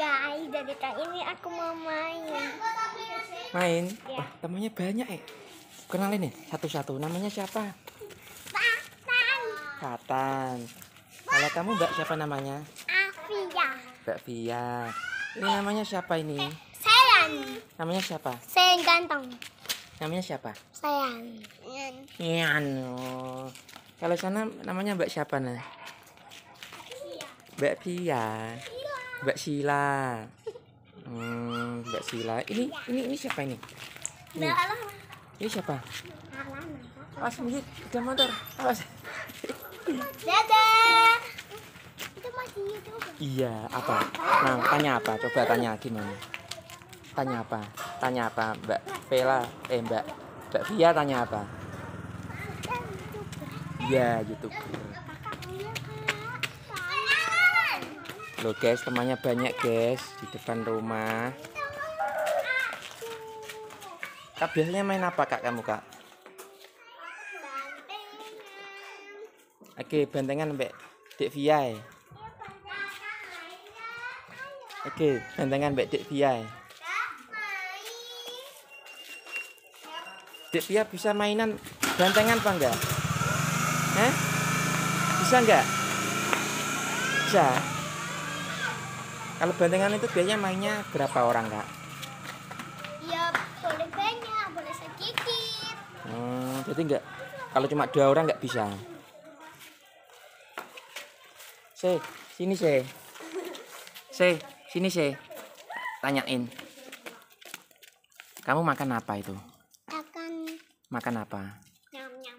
guys, dari kali ini aku mau main. Main? Ya. oh, temannya banyak ya. Eh. Kenalin nih satu-satu. Namanya siapa? Fatan. Fatan. Kalau kamu Mbak siapa namanya? Afia. Mbak Fia. Ini namanya siapa ini? Sayan. Namanya siapa? Sayan ganteng. Namanya siapa? Sayan. Nian oh. Kalau sana namanya Mbak siapa nih? Mbak Fia. Mbak Fia. Mbak Sila. Hmm, Mbak Sila. Ini ini ini siapa ini? Ini, ini siapa? Awas minggir, udah motor. Awas. Dadah. Itu masih itu. Iya, apa? Nah, tanya apa? Coba tanya gimana? Tanya apa? Tanya apa, Mbak Vela? Eh, Mbak Mbak Via tanya apa? Iya, YouTuber loh guys temannya banyak guys di depan rumah kak biasanya main apa kak kamu kak oke bentengan mbak dek eh. oke bentengan mbak eh. dek via bisa mainan bentengan apa enggak Hah? bisa enggak bisa kalau bantengan itu biasanya mainnya berapa orang kak? Ya boleh banyak, boleh sedikit. Hmm, jadi enggak. kalau cuma dua orang nggak bisa. Se, sini se. Se, sini se. Tanyain. Kamu makan apa itu? Makan. Makan apa? Nyam nyam.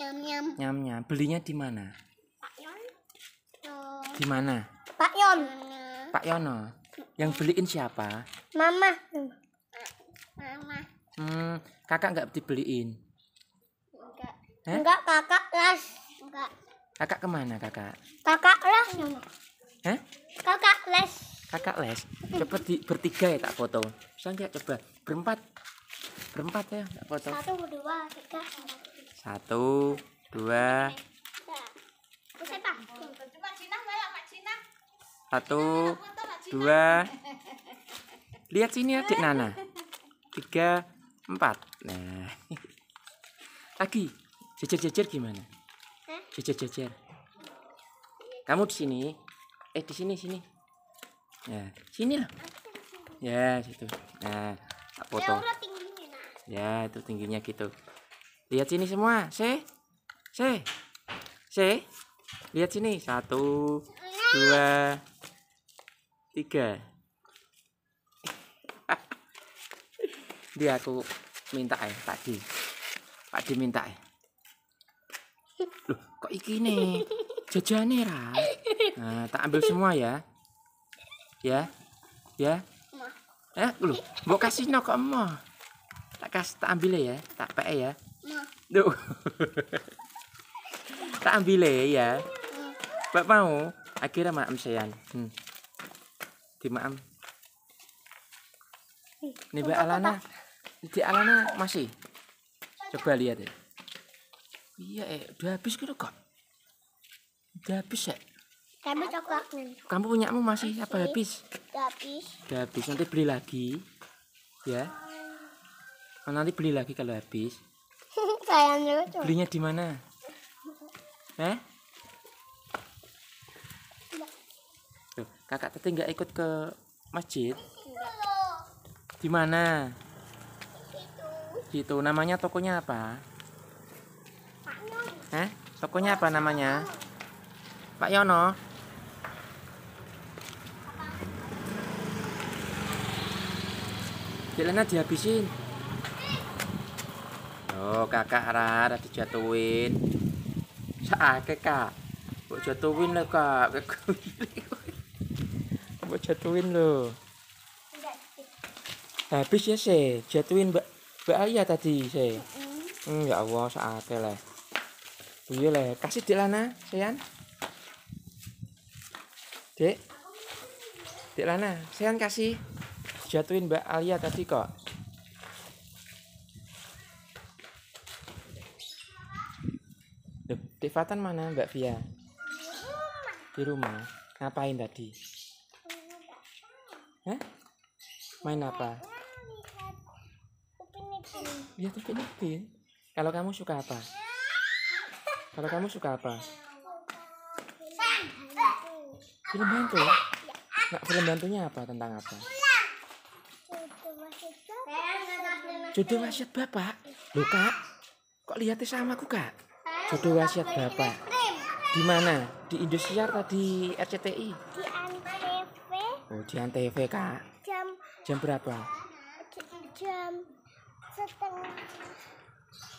Nyam nyam. Nyam nyam. Belinya di mana? Pak Yon. Di mana? Pak Yon. Pak Yono. Yang iya. beliin siapa? Mama. Mama. Hmm, kakak nggak dibeliin? Enggak. Eh? Enggak, kakak las. Enggak. Kakak kemana kakak? Kakak les. Hah? Kakak les. Kakak les. Coba di, bertiga ya tak foto. Sangka coba berempat. Berempat ya tak foto. Satu, dua, tiga. Satu, dua. Tiga satu dua lihat sini ya, adik Nana tiga empat nah lagi jejer jejer gimana jejer jejer kamu di sini eh di sini sini ya sini loh ya situ nah foto ya, ya itu tingginya gitu lihat sini semua se se se lihat sini satu nah. dua tiga dia aku minta ya tadi Pak Di minta ya loh kok iki nih jajan nih nah, tak ambil semua ya ya ya eh loh mau kasih no ke emak tak kasih tak ambil ya tak pe ya Duh. tak ambil ya Pak mau akhirnya mak amsean hmm. Dimaan. Ini Mbak Alana. Di Alana masih. Coba lihat ya. Iya, eh, udah habis gitu kok. Udah habis ya. Kamu coklatnya. Kamu kamu masih apa habis? Udah habis. Udah habis. Nanti beli lagi. Ya. Oh, nanti beli lagi kalau habis. Sayang Belinya di mana? Eh? kakak tadi nggak ikut ke masjid di mana gitu namanya tokonya apa Eh, tokonya apa namanya Pak Yono Jalannya dihabisin Oh kakak Rara dijatuhin Saat kak Jatuhin lah kak coba jatuhin lo habis ya sih, jatuhin mbak mbak Alia tadi mm hmm, ya Allah saatnya lah iya lah kasih di lana sean dek dek lana sean kasih jatuhin mbak Alia tadi kok Loh, Dek Fatan mana Mbak Via? Di rumah. Ngapain tadi? Hah? Main apa? Ya tupik nipin. Kalau kamu suka apa? Kalau kamu suka apa? Film bantu? Nah, film bantunya apa? Tentang apa? Jodoh wasiat bapak? Loh kak, kok lihatnya sama aku kak? Jodoh wasiat bapak? Di mana? Di Indosiar tadi RCTI? Ujian oh, TV kak. Jam. Jam berapa? Jam setengah.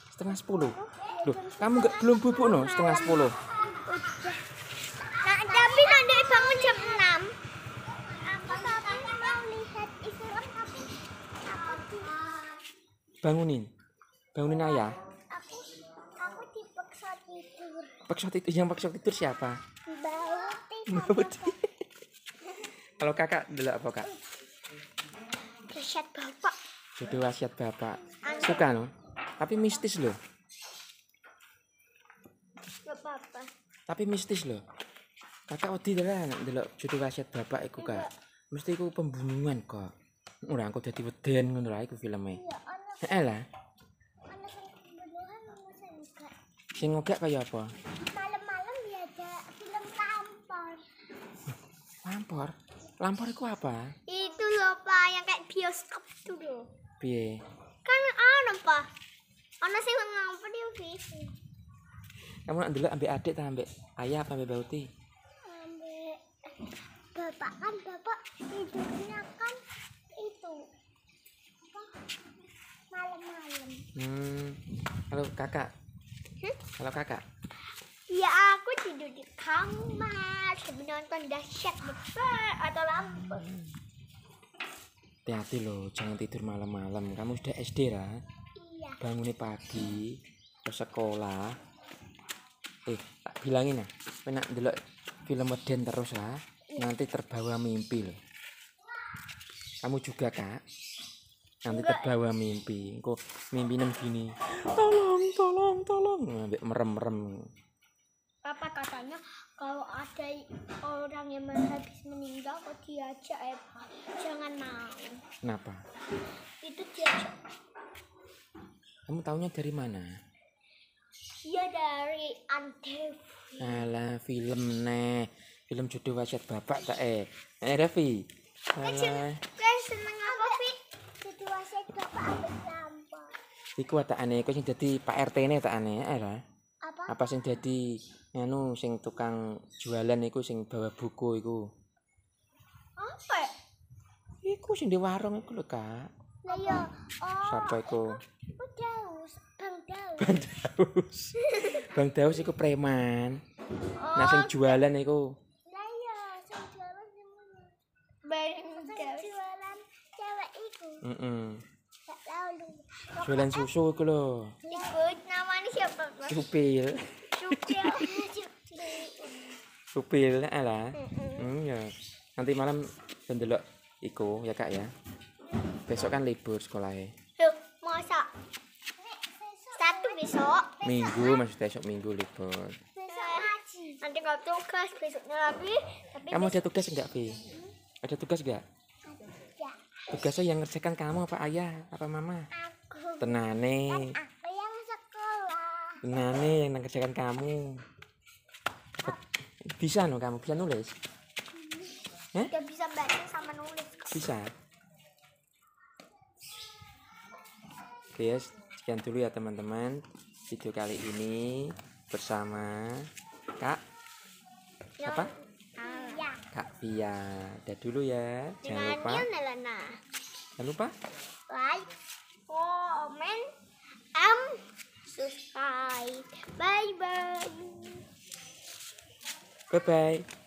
Setengah sepuluh. Loh, kamu gak, belum bubuk no setengah sepuluh. Nah, tapi nanti bangun jam enam. Bangunin, bangunin ayah. Paksa tidur. Paksa tidur, yang paksa tidur siapa? Mbak Uti. Kalau kakak dulu apa kak? Wasiat bapak. Jadi wasiat bapak. Anak. Suka no? Tapi mistis loh. Tapi mistis loh. Kakak wedi anak delok judul wasiat bapak iku kak. Mesti iku pembunuhan kok. Ora aku dadi weden ngono lah iku filme. Iya, Heeh lah. Sing ngegek kaya apa? Malam-malam dia ada film kampor. Kampor. Lampor itu apa? Itu loh pak, yang kayak bioskop itu loh. Piye? Kan ada pak. sih yang ngampur di UVC. Gitu. Kamu nanti dulu ambil adik atau ambil ayah apa ambil bauti? Ambil bapak kan bapak tidurnya kan itu apa malam-malam. Hmm. Halo kakak. Hmm? Halo kakak. Iya aku tidur di kamar sambil nonton dahsyat besar atau lampu hati-hati loh jangan tidur malam-malam kamu sudah SD lah iya. bangunnya pagi ke sekolah eh tak bilangin ya penak dulu film weden terus lah iya. nanti terbawa mimpi loh kamu juga kak nanti Enggak. terbawa mimpi kok mimpi nem gini tolong tolong tolong merem merem apa katanya kalau ada orang yang habis meninggal kok diajak eh jangan mau. Kenapa? Itu diajak. Kamu tahunya dari mana? Iya dari Antv. Alah film ne film judul wasiat bapak tak eh. Eh Raffi. Alah. seneng apa Judul wasiat bapak Iku tak aneh, kau sing jadi Pak RT ini tak aneh, era Apa? Apa sing jadi anu sing tukang jualan iku sing bawa buku iku apa iku sing di warung iku lho kak lah ya oh sapa iku oh, Daus Bang Daus Bang Daus Bang Daus iku preman oh, nah sing jualan iku lah ya sing jualan sing Bang Daus jualan cewek iku heeh mm -mm. Jualan susu iku lho. Iku namanya siapa, Cupil. Supil lah, ala. Hmm ya. Nanti malam ndelok iku ya Kak ya. Besok kan libur sekolah ya. masa? Satu besok. Minggu maksudnya besok minggu libur. Nanti kalau tugas besoknya lagi. Tapi kamu ada tugas enggak, Pi? Ada tugas enggak? Tugasnya yang ngerjakan kamu apa ayah apa mama? Aku. Tenane. Kan Nane yang ngerjakan kamu. Bisa no kamu bisa nulis. Eh? Gak ya, bisa baca sama nulis. Bisa. Oke ya, sekian dulu ya teman-teman video kali ini bersama Kak ya. apa? Pia. Ya. Kak Pia. Dah dulu ya. Jangan lupa. Jangan lupa. Like, comment, am subscribe. Bye bye. Bye bye.